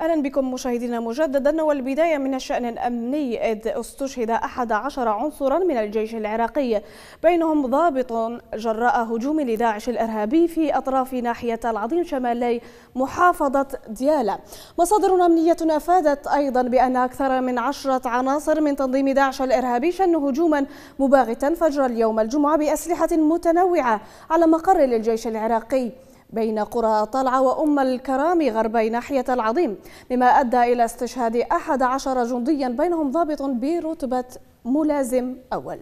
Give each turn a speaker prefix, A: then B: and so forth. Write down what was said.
A: أهلا بكم مشاهدينا مجددا والبداية من الشان الامني إذ استشهد أحد عشر عنصرا من الجيش العراقي بينهم ضابط جراء هجوم لداعش الإرهابي في أطراف ناحية العظيم شمالي محافظة ديالى مصادر أمنية أفادت أيضا بأن أكثر من عشرة عناصر من تنظيم داعش الإرهابي شنوا هجوما مباغتا فجر اليوم الجمعة بأسلحة متنوعة على مقر للجيش العراقي بين قرى طلعة وأم الكرام غربي ناحية العظيم مما أدى إلى استشهاد أحد عشر جنديا بينهم ضابط برتبة ملازم
B: أول